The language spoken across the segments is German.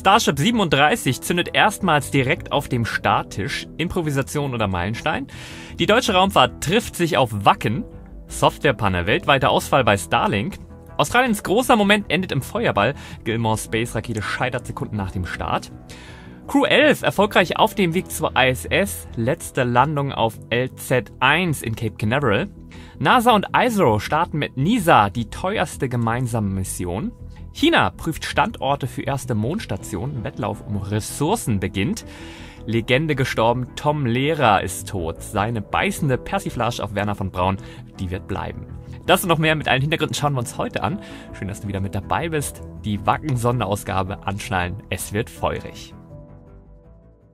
Starship 37 zündet erstmals direkt auf dem Starttisch. Improvisation oder Meilenstein? Die deutsche Raumfahrt trifft sich auf Wacken. Softwarepanne, weltweiter Ausfall bei Starlink. Australiens großer Moment endet im Feuerball. Gilmore Space Rakete scheitert Sekunden nach dem Start. Crew 11 erfolgreich auf dem Weg zur ISS. Letzte Landung auf LZ1 in Cape Canaveral. NASA und ISRO starten mit NISA die teuerste gemeinsame Mission. China prüft Standorte für erste Mondstationen, Wettlauf um Ressourcen beginnt. Legende gestorben, Tom Lehrer ist tot. Seine beißende Persiflage auf Werner von Braun, die wird bleiben. Das und noch mehr mit allen Hintergründen schauen wir uns heute an. Schön, dass du wieder mit dabei bist. Die Wacken-Sonderausgabe anschnallen, es wird feurig.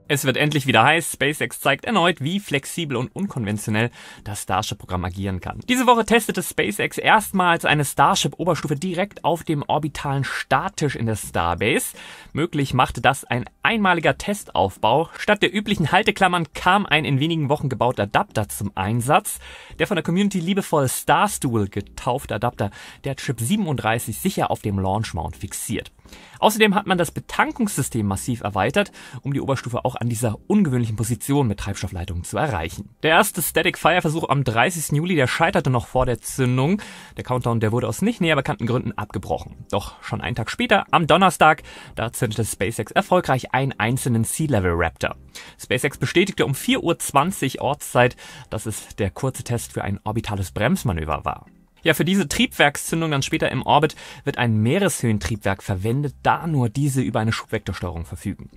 Es wird endlich wieder heiß. SpaceX zeigt erneut, wie flexibel und unkonventionell das Starship-Programm agieren kann. Diese Woche testete SpaceX erstmals eine Starship-Oberstufe direkt auf dem orbitalen Starttisch in der Starbase. Möglich machte das ein einmaliger Testaufbau. Statt der üblichen Halteklammern kam ein in wenigen Wochen gebauter Adapter zum Einsatz. Der von der Community liebevoll Starstool getaufte Adapter, der Chip 37 sicher auf dem Launch Mount fixiert. Außerdem hat man das Betankungssystem massiv erweitert, um die Oberstufe auch auch an dieser ungewöhnlichen Position mit Treibstoffleitungen zu erreichen. Der erste Static Fire Versuch am 30. Juli, der scheiterte noch vor der Zündung. Der Countdown, der wurde aus nicht näher bekannten Gründen abgebrochen. Doch schon einen Tag später, am Donnerstag, da zündete SpaceX erfolgreich einen einzelnen Sea-Level Raptor. SpaceX bestätigte um 4.20 Uhr Ortszeit, dass es der kurze Test für ein orbitales Bremsmanöver war. Ja, für diese Triebwerkszündung dann später im Orbit wird ein Meereshöhentriebwerk verwendet, da nur diese über eine Schubvektorsteuerung verfügen.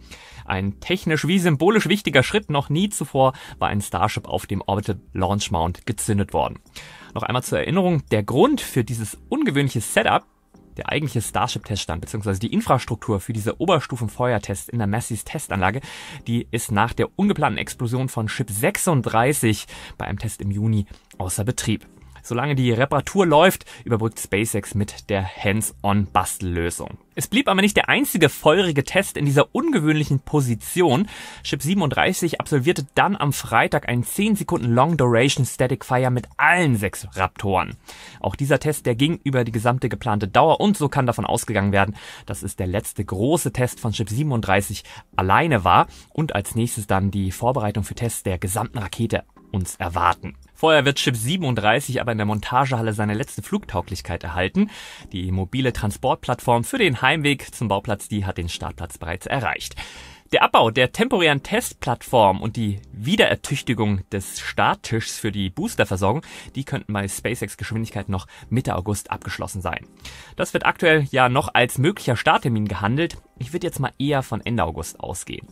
Ein technisch wie symbolisch wichtiger Schritt, noch nie zuvor war ein Starship auf dem Orbital Launch Mount gezündet worden. Noch einmal zur Erinnerung, der Grund für dieses ungewöhnliche Setup der eigentliche Starship-Teststand bzw. die Infrastruktur für diese Oberstufenfeuertests in der Massis Testanlage, die ist nach der ungeplanten Explosion von Ship 36 bei einem Test im Juni außer Betrieb. Solange die Reparatur läuft, überbrückt SpaceX mit der Hands-on-Bastellösung. Es blieb aber nicht der einzige feurige Test in dieser ungewöhnlichen Position. Chip 37 absolvierte dann am Freitag einen 10 Sekunden Long Duration Static Fire mit allen sechs Raptoren. Auch dieser Test, der ging über die gesamte geplante Dauer und so kann davon ausgegangen werden, dass es der letzte große Test von Chip 37 alleine war und als nächstes dann die Vorbereitung für Tests der gesamten Rakete uns erwarten. Vorher wird Chip 37 aber in der Montagehalle seine letzte Flugtauglichkeit erhalten. Die mobile Transportplattform für den Heimweg zum Bauplatz, die hat den Startplatz bereits erreicht. Der Abbau der temporären Testplattform und die Wiederertüchtigung des Starttischs für die Boosterversorgung, die könnten bei SpaceX Geschwindigkeit noch Mitte August abgeschlossen sein. Das wird aktuell ja noch als möglicher Starttermin gehandelt. Ich würde jetzt mal eher von Ende August ausgehen.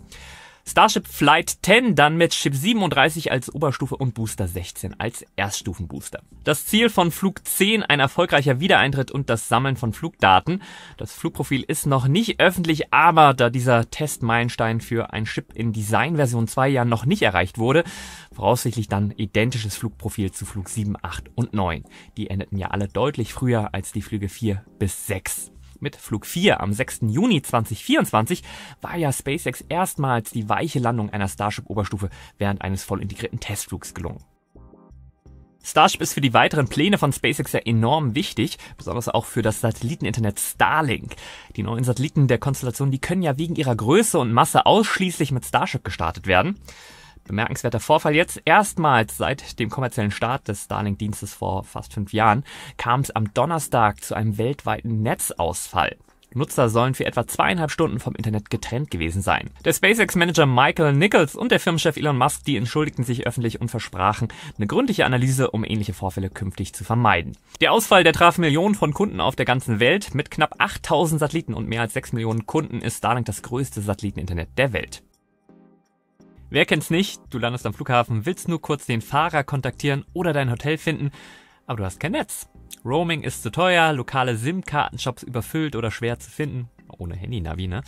Starship Flight 10 dann mit Chip 37 als Oberstufe und Booster 16 als Erststufenbooster. Das Ziel von Flug 10 ein erfolgreicher Wiedereintritt und das Sammeln von Flugdaten. Das Flugprofil ist noch nicht öffentlich, aber da dieser Testmeilenstein für ein Chip in Design Version 2 ja noch nicht erreicht wurde, voraussichtlich dann identisches Flugprofil zu Flug 7, 8 und 9. Die endeten ja alle deutlich früher als die Flüge 4 bis 6 mit Flug 4 am 6. Juni 2024 war ja SpaceX erstmals die weiche Landung einer Starship-Oberstufe während eines voll integrierten Testflugs gelungen. Starship ist für die weiteren Pläne von SpaceX ja enorm wichtig, besonders auch für das Satelliteninternet Starlink. Die neuen Satelliten der Konstellation, die können ja wegen ihrer Größe und Masse ausschließlich mit Starship gestartet werden. Bemerkenswerter Vorfall jetzt. Erstmals seit dem kommerziellen Start des Starlink-Dienstes vor fast fünf Jahren kam es am Donnerstag zu einem weltweiten Netzausfall. Nutzer sollen für etwa zweieinhalb Stunden vom Internet getrennt gewesen sein. Der SpaceX-Manager Michael Nichols und der Firmenchef Elon Musk, die entschuldigten sich öffentlich und versprachen eine gründliche Analyse, um ähnliche Vorfälle künftig zu vermeiden. Der Ausfall, der traf Millionen von Kunden auf der ganzen Welt. Mit knapp 8000 Satelliten und mehr als 6 Millionen Kunden ist Starlink das größte Satelliteninternet der Welt. Wer kennt's nicht? Du landest am Flughafen, willst nur kurz den Fahrer kontaktieren oder dein Hotel finden, aber du hast kein Netz. Roaming ist zu teuer, lokale SIM-Kartenshops überfüllt oder schwer zu finden. Ohne Handy-Navi, ne?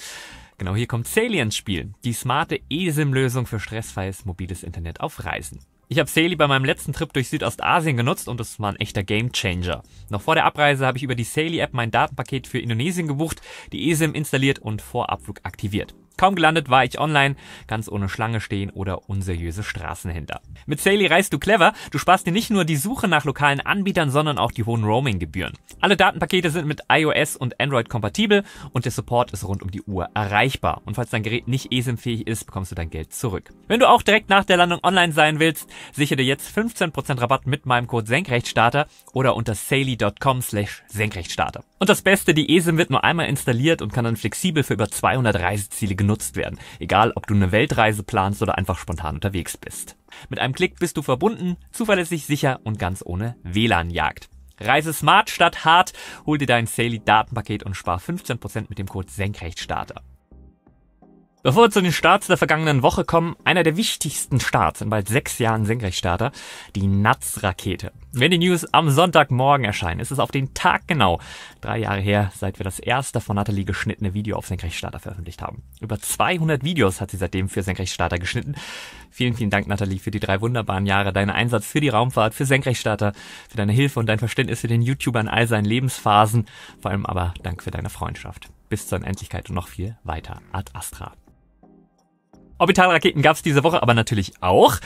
Genau hier kommt Sally ins Spiel, die smarte eSIM-Lösung für stressfreies mobiles Internet auf Reisen. Ich habe Sally bei meinem letzten Trip durch Südostasien genutzt und es war ein echter Gamechanger. Noch vor der Abreise habe ich über die Sally-App mein Datenpaket für Indonesien gebucht, die eSIM installiert und vor Abflug aktiviert. Kaum gelandet war ich online, ganz ohne Schlange stehen oder unseriöse Straßenhändler. Mit Saley reist du clever, du sparst dir nicht nur die Suche nach lokalen Anbietern, sondern auch die hohen Roaming-Gebühren. Alle Datenpakete sind mit iOS und Android kompatibel und der Support ist rund um die Uhr erreichbar. Und falls dein Gerät nicht eSIM-fähig ist, bekommst du dein Geld zurück. Wenn du auch direkt nach der Landung online sein willst, sichere dir jetzt 15% Rabatt mit meinem Code Senkrechtstarter oder unter saley.com slash Senkrechtstarter. Und das Beste, die eSIM wird nur einmal installiert und kann dann flexibel für über 200 Reiseziele genutzt genutzt werden, egal ob du eine Weltreise planst oder einfach spontan unterwegs bist. Mit einem Klick bist du verbunden, zuverlässig, sicher und ganz ohne WLAN-Jagd. Reise smart statt hart, hol dir dein Saley Datenpaket und spar 15% mit dem Code Senkrechtstarter. Bevor wir zu den Starts der vergangenen Woche kommen, einer der wichtigsten Starts in bald sechs Jahren Senkrechtstarter, die Natz-Rakete. Wenn die News am Sonntagmorgen erscheinen, ist es auf den Tag genau drei Jahre her, seit wir das erste von Natalie geschnittene Video auf Senkrechtstarter veröffentlicht haben. Über 200 Videos hat sie seitdem für Senkrechtstarter geschnitten. Vielen, vielen Dank, Natalie, für die drei wunderbaren Jahre, deinen Einsatz für die Raumfahrt, für Senkrechtstarter, für deine Hilfe und dein Verständnis für den YouTuber in all seinen Lebensphasen. Vor allem aber Dank für deine Freundschaft. Bis zur Unendlichkeit und noch viel weiter. Ad Astra. Orbitalraketen gab es diese Woche aber natürlich auch.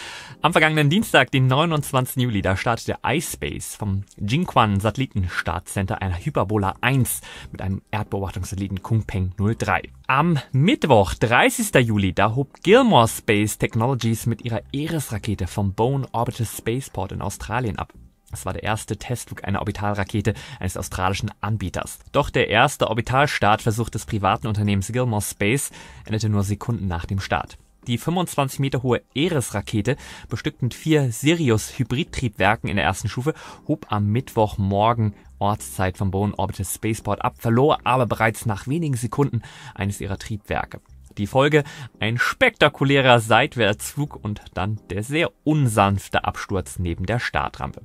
Am vergangenen Dienstag, den 29. Juli, da startete iSpace vom Jingquan Satellitenstartcenter einer Hyperbola 1 mit einem Erdbeobachtungssatelliten Kungpeng 03. Am Mittwoch, 30. Juli, da hob Gilmore Space Technologies mit ihrer Eris-Rakete vom Bone Orbital Spaceport in Australien ab. Es war der erste Testflug einer Orbitalrakete eines australischen Anbieters. Doch der erste Orbitalstartversuch des privaten Unternehmens Gilmore Space endete nur Sekunden nach dem Start. Die 25 Meter hohe Eris-Rakete, bestückt mit vier Sirius-Hybridtriebwerken in der ersten Stufe, hob am Mittwochmorgen Ortszeit vom Bowen Orbital Spaceport ab, verlor aber bereits nach wenigen Sekunden eines ihrer Triebwerke. Die Folge ein spektakulärer Seitwärtsflug und dann der sehr unsanfte Absturz neben der Startrampe.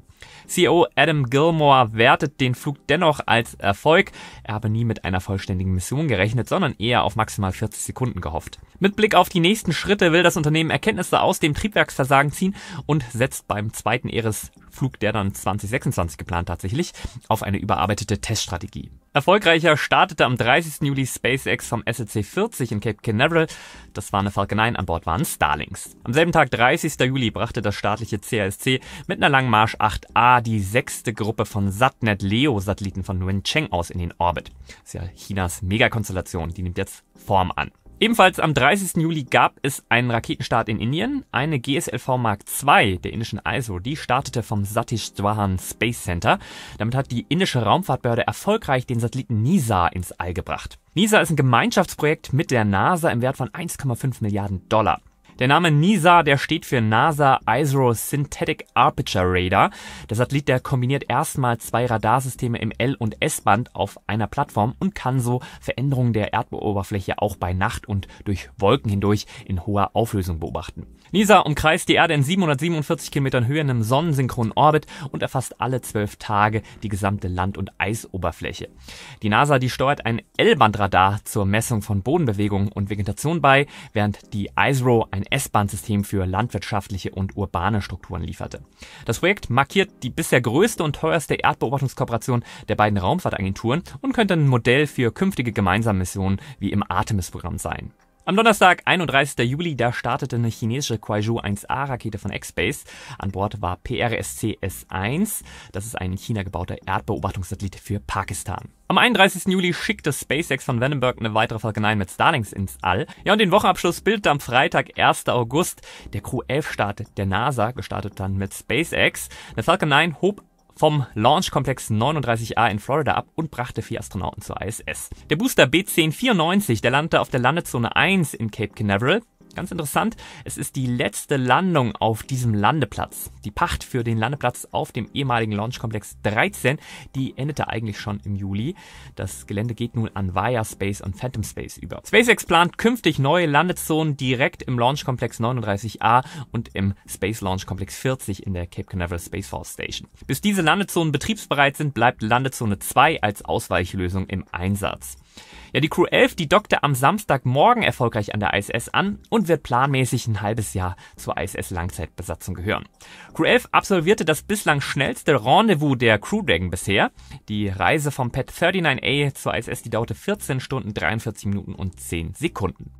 CEO Adam Gilmore wertet den Flug dennoch als Erfolg. Er habe nie mit einer vollständigen Mission gerechnet, sondern eher auf maximal 40 Sekunden gehofft. Mit Blick auf die nächsten Schritte will das Unternehmen Erkenntnisse aus dem Triebwerksversagen ziehen und setzt beim zweiten Eris-Flug, der dann 2026 geplant tatsächlich, auf eine überarbeitete Teststrategie. Erfolgreicher startete am 30. Juli SpaceX vom SLC-40 in Cape Canaveral. Das war eine Falcon 9, an Bord waren Starlings. Am selben Tag, 30. Juli, brachte das staatliche CRSC mit einer Langmarsch 8A die sechste Gruppe von SatNet-Leo-Satelliten von Wencheng aus in den Orbit. Das ist ja Chinas Megakonstellation, die nimmt jetzt Form an. Ebenfalls am 30. Juli gab es einen Raketenstart in Indien. Eine GSLV Mark II der indischen ISO, die startete vom Satish Dhawan Space Center. Damit hat die indische Raumfahrtbehörde erfolgreich den Satelliten NISA ins All gebracht. NISA ist ein Gemeinschaftsprojekt mit der NASA im Wert von 1,5 Milliarden Dollar. Der Name NISA, der steht für NASA ISRO Synthetic Aperture Radar. Der Satellit, der kombiniert erstmal zwei Radarsysteme im L- und S-Band auf einer Plattform und kann so Veränderungen der Erdoberfläche auch bei Nacht und durch Wolken hindurch in hoher Auflösung beobachten. NISA umkreist die Erde in 747 Kilometern Höhe in einem sonnensynchronen Orbit und erfasst alle zwölf Tage die gesamte Land- und Eisoberfläche. Die NASA, die steuert ein L-Band-Radar zur Messung von Bodenbewegungen und Vegetation bei, während die ISRO ein S-Bahn-System für landwirtschaftliche und urbane Strukturen lieferte. Das Projekt markiert die bisher größte und teuerste Erdbeobachtungskooperation der beiden Raumfahrtagenturen und könnte ein Modell für künftige gemeinsame Missionen wie im Artemis-Programm sein. Am Donnerstag, 31. Juli, da startete eine chinesische Kuaizhou 1A-Rakete von X-Space. An Bord war PRSC-S1. Das ist ein in China gebauter Erdbeobachtungssatellit für Pakistan. Am 31. Juli schickte SpaceX von Vandenberg eine weitere Falcon 9 mit Starlings ins All. Ja, und den Wochenabschluss bildete am Freitag, 1. August, der Crew 11-Start der NASA, gestartet dann mit SpaceX. Eine Falcon 9 hob vom Launchkomplex 39A in Florida ab und brachte vier Astronauten zur ISS. Der Booster B-1094, der landete auf der Landezone 1 in Cape Canaveral Ganz interessant, es ist die letzte Landung auf diesem Landeplatz. Die Pacht für den Landeplatz auf dem ehemaligen Launchkomplex 13, die endete eigentlich schon im Juli. Das Gelände geht nun an Via Space und Phantom Space über. SpaceX plant künftig neue Landezonen direkt im Launchkomplex 39A und im Space Launch Complex 40 in der Cape Canaveral Space Force Station. Bis diese Landezonen betriebsbereit sind, bleibt Landezone 2 als Ausweichlösung im Einsatz. Ja, die Crew 11, die dockte am Samstagmorgen erfolgreich an der ISS an und wird planmäßig ein halbes Jahr zur ISS-Langzeitbesatzung gehören. Crew 11 absolvierte das bislang schnellste Rendezvous der Crew Dragon bisher. Die Reise vom Pad 39A zur ISS, die dauerte 14 Stunden, 43 Minuten und 10 Sekunden.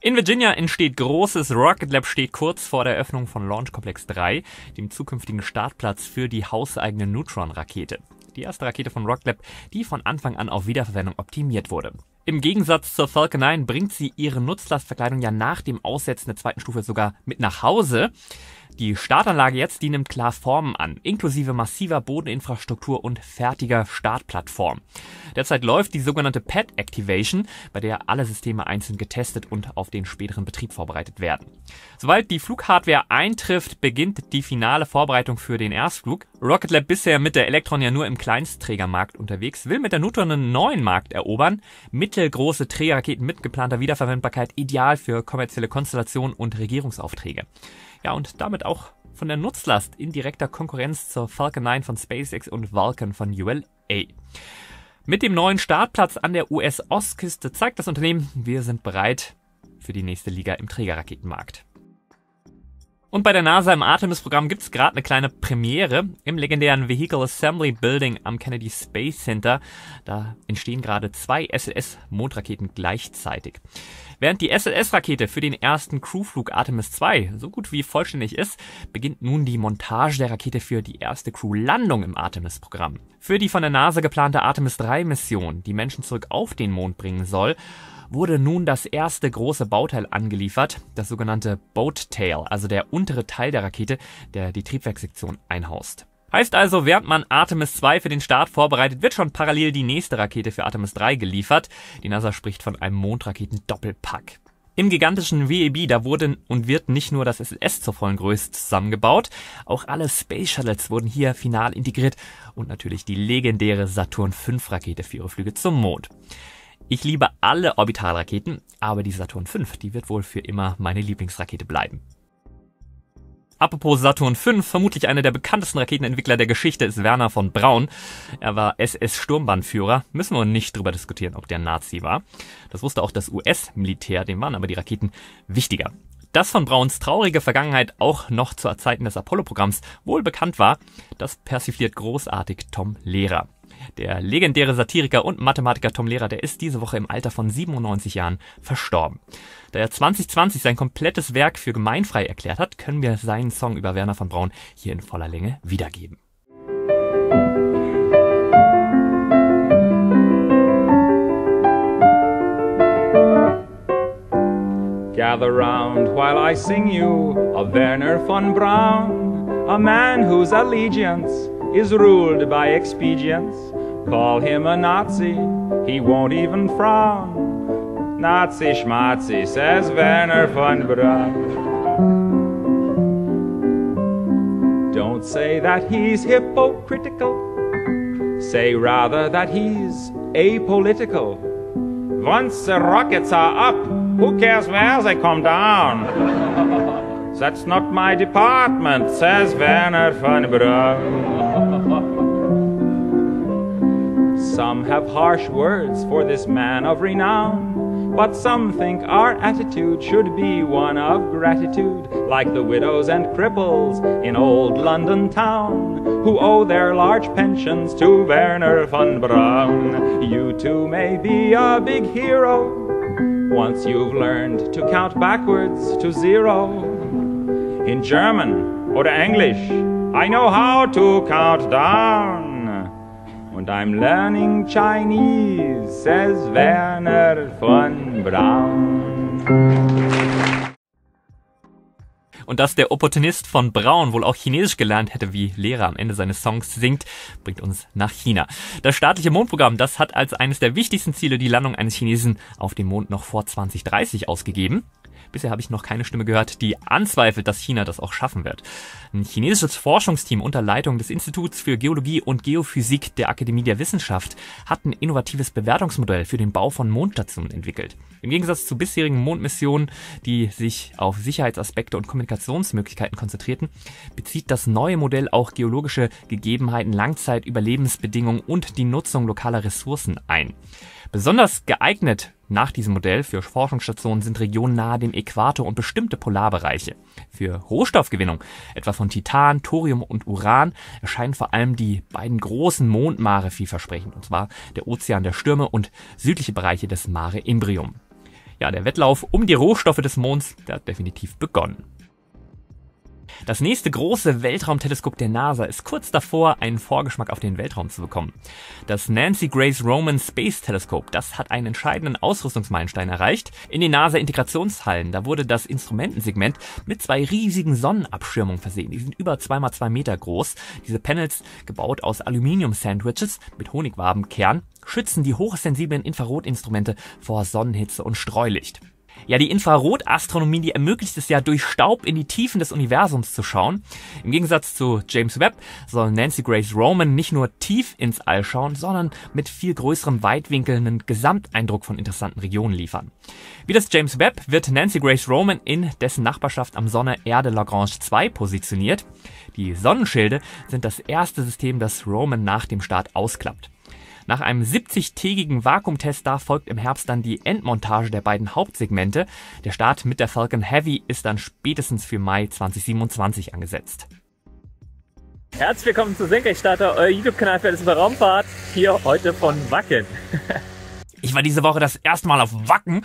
In Virginia entsteht großes. Rocket Lab steht kurz vor der Eröffnung von Launch Complex 3, dem zukünftigen Startplatz für die hauseigene Neutron-Rakete die erste Rakete von Rocklab, die von Anfang an auf Wiederverwendung optimiert wurde. Im Gegensatz zur Falcon 9 bringt sie ihre Nutzlastverkleidung ja nach dem Aussetzen der zweiten Stufe sogar mit nach Hause. Die Startanlage jetzt, die nimmt klar Formen an, inklusive massiver Bodeninfrastruktur und fertiger Startplattform. Derzeit läuft die sogenannte Pad Activation, bei der alle Systeme einzeln getestet und auf den späteren Betrieb vorbereitet werden. Sobald die Flughardware eintrifft, beginnt die finale Vorbereitung für den Erstflug. Rocket Lab bisher mit der Electron ja nur im Kleinstträgermarkt unterwegs, will mit der Neutron einen neuen Markt erobern. Mittelgroße Trägerraketen mit geplanter Wiederverwendbarkeit ideal für kommerzielle Konstellationen und Regierungsaufträge. Ja, und damit auch von der Nutzlast in direkter Konkurrenz zur Falcon 9 von SpaceX und Vulcan von ULA. Mit dem neuen Startplatz an der US-Ostküste zeigt das Unternehmen, wir sind bereit für die nächste Liga im Trägerraketenmarkt. Und bei der NASA im Artemis-Programm gibt's gerade eine kleine Premiere im legendären Vehicle Assembly Building am Kennedy Space Center. Da entstehen gerade zwei SLS-Mondraketen gleichzeitig. Während die SLS-Rakete für den ersten Crewflug Artemis 2 so gut wie vollständig ist, beginnt nun die Montage der Rakete für die erste Crew-Landung im Artemis-Programm. Für die von der NASA geplante Artemis 3-Mission, die Menschen zurück auf den Mond bringen soll, wurde nun das erste große Bauteil angeliefert, das sogenannte Boat Tail, also der untere Teil der Rakete, der die Triebwerkssektion einhaust. Heißt also, während man Artemis 2 für den Start vorbereitet, wird schon parallel die nächste Rakete für Artemis 3 geliefert. Die NASA spricht von einem Mondraketen-Doppelpack. Im gigantischen WEB, da wurde und wird nicht nur das SLS zur vollen Größe zusammengebaut, auch alle Space Shuttles wurden hier final integriert und natürlich die legendäre Saturn V Rakete für ihre Flüge zum Mond. Ich liebe alle Orbitalraketen, aber die Saturn V, die wird wohl für immer meine Lieblingsrakete bleiben. Apropos Saturn V, vermutlich einer der bekanntesten Raketenentwickler der Geschichte ist Werner von Braun. Er war SS-Sturmbahnführer. Müssen wir nicht drüber diskutieren, ob der Nazi war. Das wusste auch das US-Militär, dem waren aber die Raketen wichtiger. Dass von Brauns traurige Vergangenheit auch noch zu Zeiten des Apollo-Programms wohl bekannt war, das persifliert großartig Tom Lehrer. Der legendäre Satiriker und Mathematiker Tom Lehrer, der ist diese Woche im Alter von 97 Jahren verstorben. Da er 2020 sein komplettes Werk für gemeinfrei erklärt hat, können wir seinen Song über Werner von Braun hier in voller Länge wiedergeben. Gather round while I sing you of Werner von Braun, a man whose allegiance is ruled by expedience. Call him a Nazi, he won't even frown. Nazi schmatzi, says Werner von Braun. Don't say that he's hypocritical, say rather that he's apolitical. Once the rockets are up, who cares where they come down? That's not my department, says Werner von Braun. Some have harsh words for this man of renown, but some think our attitude should be one of gratitude, like the widows and cripples in old London town, who owe their large pensions to Werner von Braun. You too may be a big hero once you've learned to count backwards to zero. In German or English, I know how to count down. And I'm learning Chinese, says Werner von Braun. Und dass der Opportunist von Braun wohl auch Chinesisch gelernt hätte, wie Lehrer am Ende seines Songs singt, bringt uns nach China. Das staatliche Mondprogramm, das hat als eines der wichtigsten Ziele die Landung eines Chinesen auf dem Mond noch vor 2030 ausgegeben. Bisher habe ich noch keine Stimme gehört, die anzweifelt, dass China das auch schaffen wird. Ein chinesisches Forschungsteam unter Leitung des Instituts für Geologie und Geophysik der Akademie der Wissenschaft hat ein innovatives Bewertungsmodell für den Bau von Mondstationen entwickelt. Im Gegensatz zu bisherigen Mondmissionen, die sich auf Sicherheitsaspekte und Kommunikationsmöglichkeiten konzentrierten, bezieht das neue Modell auch geologische Gegebenheiten, Langzeitüberlebensbedingungen und die Nutzung lokaler Ressourcen ein. Besonders geeignet nach diesem Modell für Forschungsstationen sind Regionen nahe dem Äquator und bestimmte Polarbereiche. Für Rohstoffgewinnung, etwa von Titan, Thorium und Uran, erscheinen vor allem die beiden großen Mondmare vielversprechend, und zwar der Ozean der Stürme und südliche Bereiche des Mare Imbrium. Ja, der Wettlauf um die Rohstoffe des Monds, der hat definitiv begonnen. Das nächste große Weltraumteleskop der NASA ist kurz davor, einen Vorgeschmack auf den Weltraum zu bekommen. Das Nancy Grace Roman Space Telescope, das hat einen entscheidenden Ausrüstungsmeilenstein erreicht. In den NASA-Integrationshallen, da wurde das Instrumentensegment mit zwei riesigen Sonnenabschirmungen versehen. Die sind über 2x2 Meter groß. Diese Panels, gebaut aus Aluminium-Sandwiches mit Honigwabenkern, schützen die hochsensiblen Infrarotinstrumente vor Sonnenhitze und Streulicht. Ja, die Infrarotastronomie, die ermöglicht es ja, durch Staub in die Tiefen des Universums zu schauen. Im Gegensatz zu James Webb soll Nancy Grace Roman nicht nur tief ins All schauen, sondern mit viel größerem Weitwinkel einen Gesamteindruck von interessanten Regionen liefern. Wie das James Webb wird Nancy Grace Roman in dessen Nachbarschaft am Sonne Erde Lagrange 2 positioniert. Die Sonnenschilde sind das erste System, das Roman nach dem Start ausklappt. Nach einem 70-tägigen Vakuumtest da folgt im Herbst dann die Endmontage der beiden Hauptsegmente. Der Start mit der Falcon Heavy ist dann spätestens für Mai 2027 angesetzt. Herzlich willkommen zu Senkrechtstarter, euer YouTube-Kanal für das über Raumfahrt, hier heute von Wacken. ich war diese Woche das erste Mal auf Wacken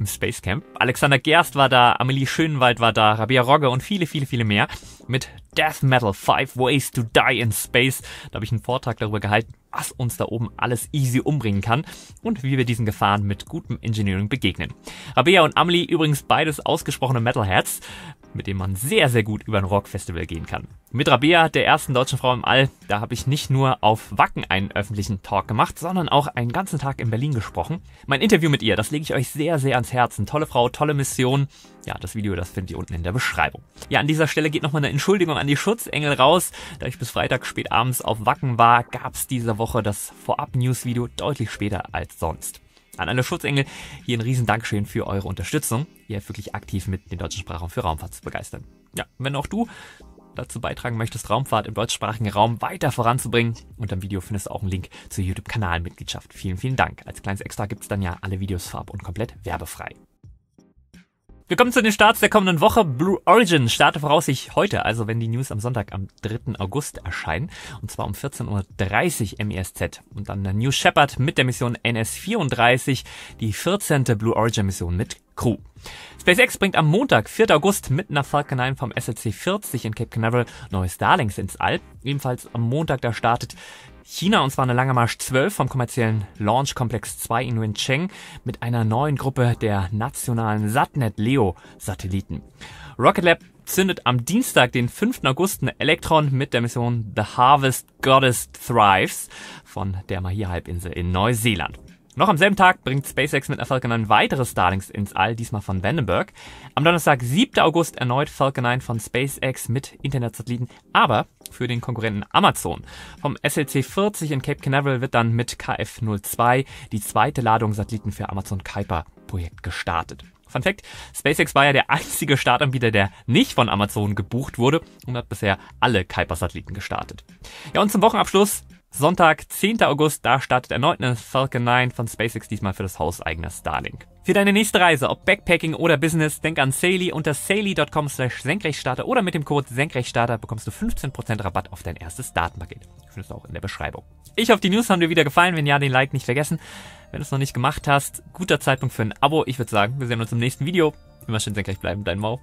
im Space Camp. Alexander Gerst war da, Amelie Schönwald war da, Rabia Rogge und viele, viele, viele mehr. Mit Death Metal, Five Ways to Die in Space. Da habe ich einen Vortrag darüber gehalten, was uns da oben alles easy umbringen kann und wie wir diesen Gefahren mit gutem Engineering begegnen. Rabea und Amelie übrigens beides ausgesprochene Metalheads mit dem man sehr, sehr gut über ein Rockfestival gehen kann. Mit Rabea, der ersten deutschen Frau im All, da habe ich nicht nur auf Wacken einen öffentlichen Talk gemacht, sondern auch einen ganzen Tag in Berlin gesprochen. Mein Interview mit ihr, das lege ich euch sehr, sehr ans Herzen. Tolle Frau, tolle Mission. Ja, das Video, das findet ihr unten in der Beschreibung. Ja, an dieser Stelle geht nochmal eine Entschuldigung an die Schutzengel raus. Da ich bis Freitag spät abends auf Wacken war, gab es diese Woche das Vorab-News-Video deutlich später als sonst. An alle Schutzengel hier ein riesen Dankeschön für eure Unterstützung. Ihr helft wirklich aktiv mit, den deutschen Sprachraum für Raumfahrt zu begeistern. Ja, wenn auch du dazu beitragen möchtest, Raumfahrt im deutschsprachigen Raum weiter voranzubringen. Unter dem Video findest du auch einen Link zur YouTube-Kanalmitgliedschaft. Vielen, vielen Dank. Als kleines Extra gibt es dann ja alle Videos farb- und komplett werbefrei. Wir kommen zu den Starts der kommenden Woche. Blue Origin starte voraussichtlich heute, also wenn die News am Sonntag am 3. August erscheinen. Und zwar um 14.30 Uhr MESZ. Und dann der New Shepard mit der Mission NS34, die 14. Blue Origin Mission mit Crew. SpaceX bringt am Montag, 4. August, mit einer Falcon 9 vom SLC-40 in Cape Canaveral neue Starlings ins All. Ebenfalls am Montag, da startet China und zwar eine Lange Marsch 12 vom kommerziellen Launch Komplex 2 in Wencheng mit einer neuen Gruppe der nationalen Satnet Leo Satelliten. Rocket Lab zündet am Dienstag, den 5. August, eine Elektron mit der Mission The Harvest Goddess Thrives von der Mahia-Halbinsel in Neuseeland. Noch am selben Tag bringt SpaceX mit einer Falcon 9 weitere Starlings ins All, diesmal von Vandenberg. Am Donnerstag, 7. August, erneut Falcon 9 von SpaceX mit Internetsatelliten, aber für den Konkurrenten Amazon. Vom SLC 40 in Cape Canaveral wird dann mit KF02 die zweite Ladung Satelliten für Amazon Kuiper Projekt gestartet. Fun Fact, SpaceX war ja der einzige Startanbieter, der nicht von Amazon gebucht wurde und hat bisher alle Kuiper-Satelliten gestartet. Ja, und zum Wochenabschluss Sonntag, 10. August, da startet erneut eine Falcon 9 von SpaceX, diesmal für das hauseigene Starlink. Für deine nächste Reise, ob Backpacking oder Business, denk an Saley unter saley.com slash senkrechtstarter oder mit dem Code senkrechtstarter bekommst du 15% Rabatt auf dein erstes Datenpaket. Findest du auch in der Beschreibung. Ich hoffe, die News haben dir wieder gefallen. Wenn ja, den Like nicht vergessen. Wenn du es noch nicht gemacht hast, guter Zeitpunkt für ein Abo. Ich würde sagen, wir sehen uns im nächsten Video. Immer schön senkrecht bleiben, dein Mau.